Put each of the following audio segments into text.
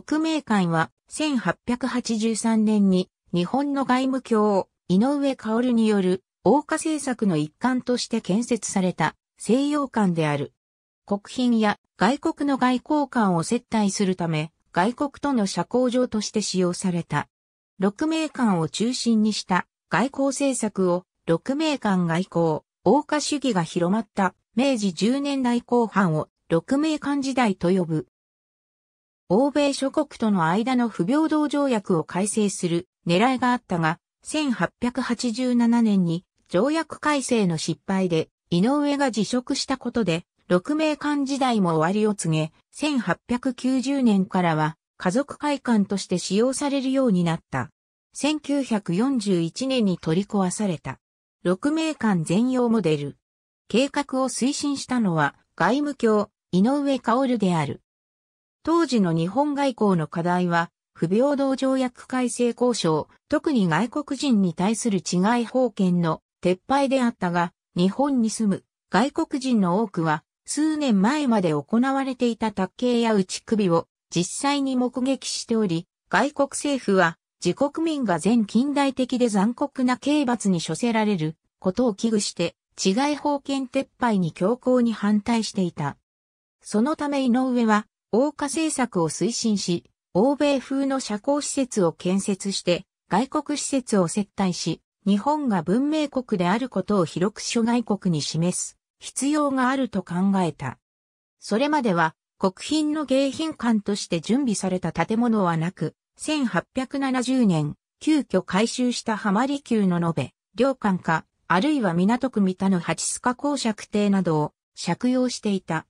鹿鳴館は1883年に日本の外務卿、井上薫による王家政策の一環として建設された西洋館である。国賓や外国の外交官を接待するため、外国との社交場として使用された。鹿鳴館を中心にした外交政策を鹿鳴館外交、王家主義が広まった明治10年代後半を鹿鳴館時代と呼ぶ。欧米諸国との間の不平等条約を改正する狙いがあったが、1887年に条約改正の失敗で井上が辞職したことで、六名館時代も終わりを告げ、1890年からは家族会館として使用されるようになった。1941年に取り壊された。六名館全容モデル。計画を推進したのは外務卿井上薫である。当時の日本外交の課題は、不平等条約改正交渉、特に外国人に対する治外法権の撤廃であったが、日本に住む外国人の多くは、数年前まで行われていた卓刑や打ち首を実際に目撃しており、外国政府は自国民が全近代的で残酷な刑罰に処せられることを危惧して、治外法権撤廃に強硬に反対していた。そのため井上は欧化政策を推進し、欧米風の社交施設を建設して、外国施設を接待し、日本が文明国であることを広く諸外国に示す必要があると考えた。それまでは国賓の迎賓館として準備された建物はなく、1870年、急遽改修した浜離宮の延べ、領館か、あるいは港区三田の八須賀公爵邸などを借用していた。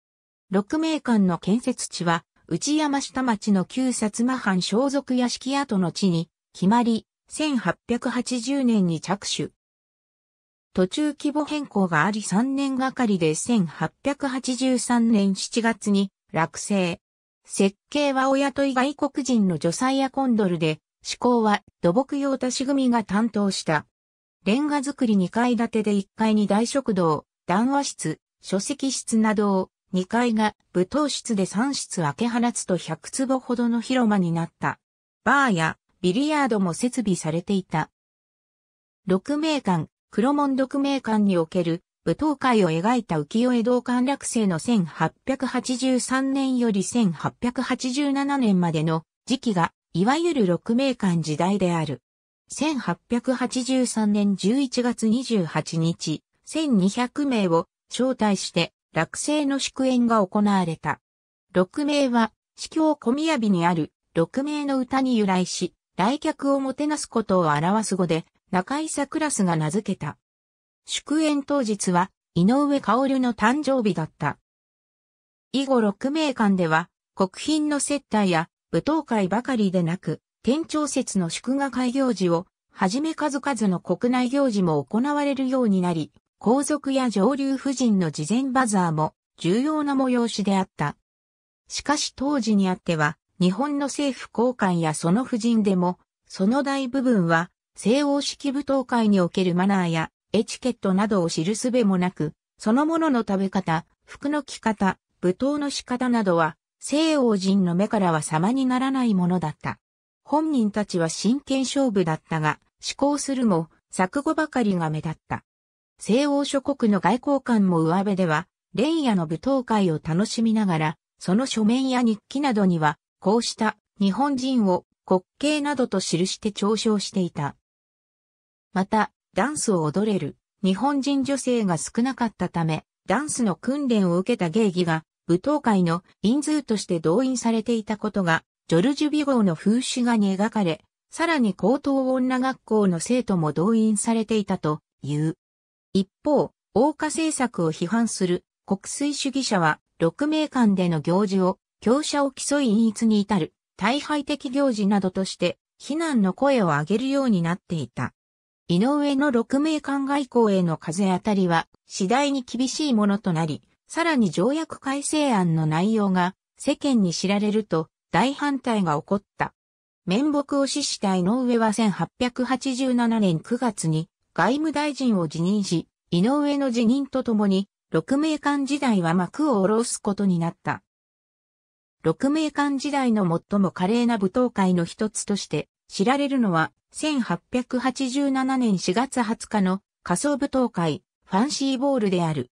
六名館の建設地は、内山下町の旧薩摩藩装束屋敷跡の地に、決まり、1880年に着手。途中規模変更があり3年がかりで1883年7月に落成。設計は親とい外国人の女才やコンドルで、施工は土木用足し組が担当した。レンガ作り2階建てで1階に大食堂、談話室、書籍室などを2階が舞踏室で3室開け放つと100坪ほどの広間になった。バーやビリヤードも設備されていた。六名館、黒門六名館における舞踏会を描いた浮世絵道館落成の1883年より1887年までの時期が、いわゆる六名館時代である。1883年11月28日、1200名を招待して落成の祝宴が行われた。六名は、司教小宮日にある六名の歌に由来し、来客をもてなすことを表す語で、中井桜スが名付けた。祝宴当日は、井上香織の誕生日だった。以後六名館では、国賓の接待や舞踏会ばかりでなく、天朝節の祝賀会行事を、はじめ数々の国内行事も行われるようになり、皇族や上流夫人の事前バザーも重要な催しであった。しかし当時にあっては、日本の政府高官やその夫人でも、その大部分は、西欧式舞踏会におけるマナーやエチケットなどを知るすべもなく、そのものの食べ方、服の着方、舞踏の仕方などは、西欧人の目からは様にならないものだった。本人たちは真剣勝負だったが、思考するも、錯誤ばかりが目立った。西欧諸国の外交官も上辺では、連夜の舞踏会を楽しみながら、その書面や日記などには、こうした日本人を滑稽などと記して嘲笑していた。また、ダンスを踊れる日本人女性が少なかったため、ダンスの訓練を受けた芸妓が舞踏会の人数として動員されていたことが、ジョルジュ・ビゴーの風刺画に描かれ、さらに高等女学校の生徒も動員されていたという。一方、大化政策を批判する国粋主義者は、六名間での行事を、強者を競い陰逸に至る、大敗的行事などとして、非難の声を上げるようになっていた。井上の六名間外交への風当たりは、次第に厳しいものとなり、さらに条約改正案の内容が、世間に知られると、大反対が起こった。面目を死した井上は1887年9月に外務大臣を辞任し、井上の辞任とともに、六名館時代は幕を下ろすことになった。六名館時代の最も華麗な舞踏会の一つとして知られるのは1887年4月20日の仮想舞踏会ファンシーボールである。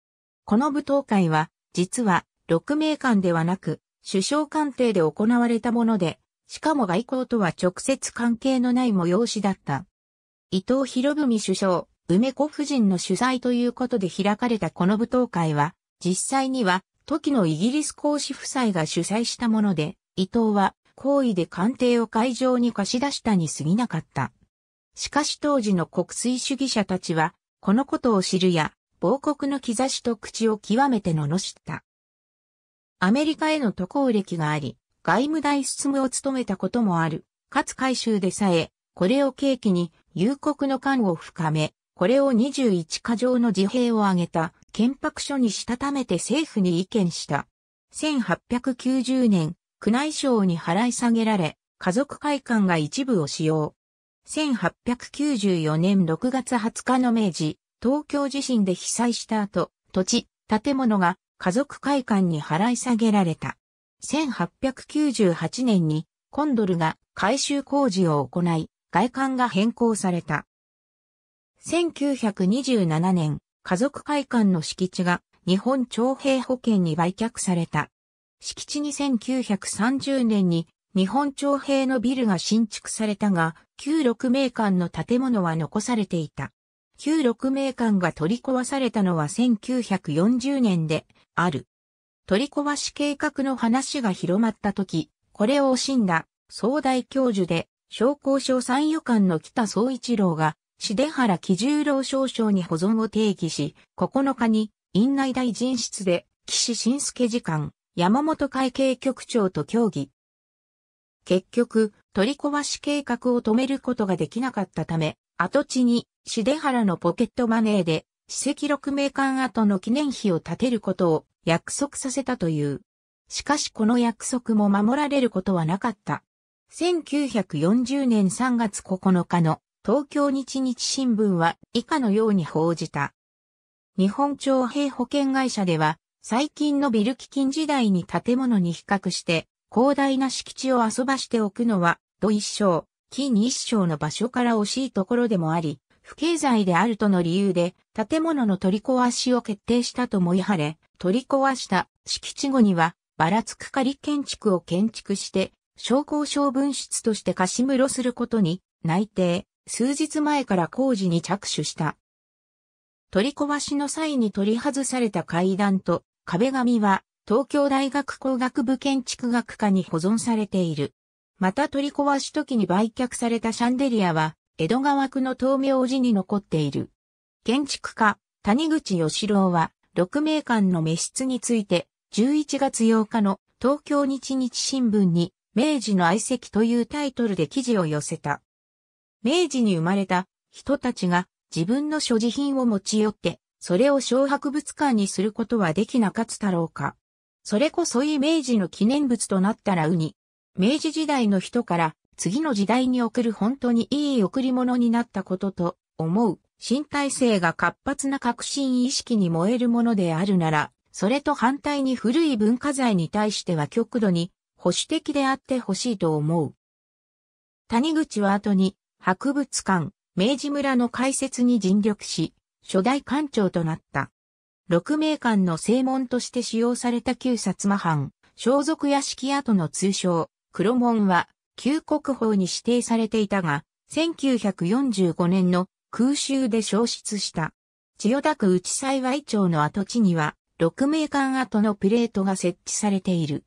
この舞踏会は実は六名館ではなく首相官邸で行われたものでしかも外交とは直接関係のない催しだった。伊藤博文首相、梅子夫人の主催ということで開かれたこの舞踏会は、実際には、時のイギリス公使夫妻が主催したもので、伊藤は、行為で官邸を会場に貸し出したに過ぎなかった。しかし当時の国粋主義者たちは、このことを知るや、亡国の兆しと口を極めて罵った。アメリカへの渡航歴があり、外務大執務を務めたこともある、かつ改収でさえ、これを契機に幽国の官を深め、これを21箇条の自閉を挙げた憲白書にしたためて政府に意見した。1890年、宮内省に払い下げられ、家族会館が一部を使用。1894年6月20日の明治、東京地震で被災した後、土地、建物が家族会館に払い下げられた。1898年にコンドルが改修工事を行い、外観が変更された。1927年、家族会館の敷地が日本徴兵保険に売却された。敷地に1930年に日本徴兵のビルが新築されたが、旧六名館の建物は残されていた。旧六名館が取り壊されたのは1940年である。取り壊し計画の話が広まった時、これを惜しんだ総大教授で商工省参与官の北総一郎が、市出原喜十郎少将に保存を定義し、9日に、院内大臣室で、岸信介次官、山本会計局長と協議。結局、取り壊し計画を止めることができなかったため、跡地に、市出原のポケットマネーで、史跡六名館跡の記念碑を建てることを約束させたという。しかしこの約束も守られることはなかった。1940年3月9日の東京日日新聞は以下のように報じた。日本徴兵保険会社では最近のビル基金時代に建物に比較して広大な敷地を遊ばしておくのは土一章、金一章の場所から惜しいところでもあり、不経済であるとの理由で建物の取り壊しを決定したとも言われ、取り壊した敷地後にはばらつく仮建築を建築して商工省分室として貸し室することに内定、数日前から工事に着手した。取り壊しの際に取り外された階段と壁紙は東京大学工学部建築学科に保存されている。また取り壊し時に売却されたシャンデリアは江戸川区の東明寺に残っている。建築家、谷口義郎は、六名館の滅失について、11月8日の東京日日新聞に明治の愛席というタイトルで記事を寄せた。明治に生まれた人たちが自分の所持品を持ち寄って、それを小博物館にすることはできなかったろうか。それこそいい明治の記念物となったらうに、明治時代の人から次の時代に送る本当にいい贈り物になったことと思う新体制が活発な革新意識に燃えるものであるなら、それと反対に古い文化財に対しては極度に保守的であってほしいと思う。谷口は後に、博物館、明治村の開設に尽力し、初代館長となった。六名館の正門として使用された旧薩摩藩、装束屋敷跡の通称、黒門は、旧国宝に指定されていたが、1945年の空襲で消失した。千代田区内幸町の跡地には、六名館跡のプレートが設置されている。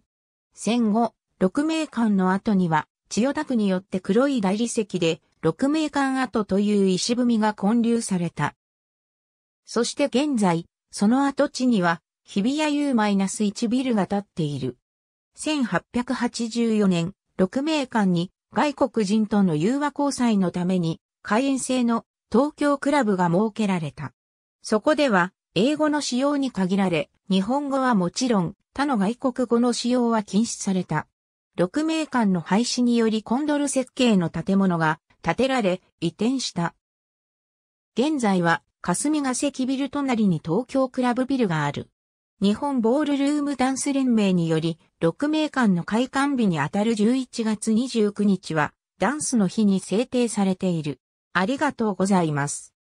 戦後、六名館の後には、千代田区によって黒い大理石で、六名館跡という石踏みが建立された。そして現在、その跡地には、日比谷 U-1 ビルが建っている。1884年、六名館に外国人との融和交際のために、開園制の東京クラブが設けられた。そこでは、英語の使用に限られ、日本語はもちろん、他の外国語の使用は禁止された。6名館の廃止によりコンドル設計の建物が建てられ移転した。現在は霞ヶ関ビル隣に東京クラブビルがある。日本ボールルームダンス連盟により、6名館の開館日にあたる11月29日は、ダンスの日に制定されている。ありがとうございます。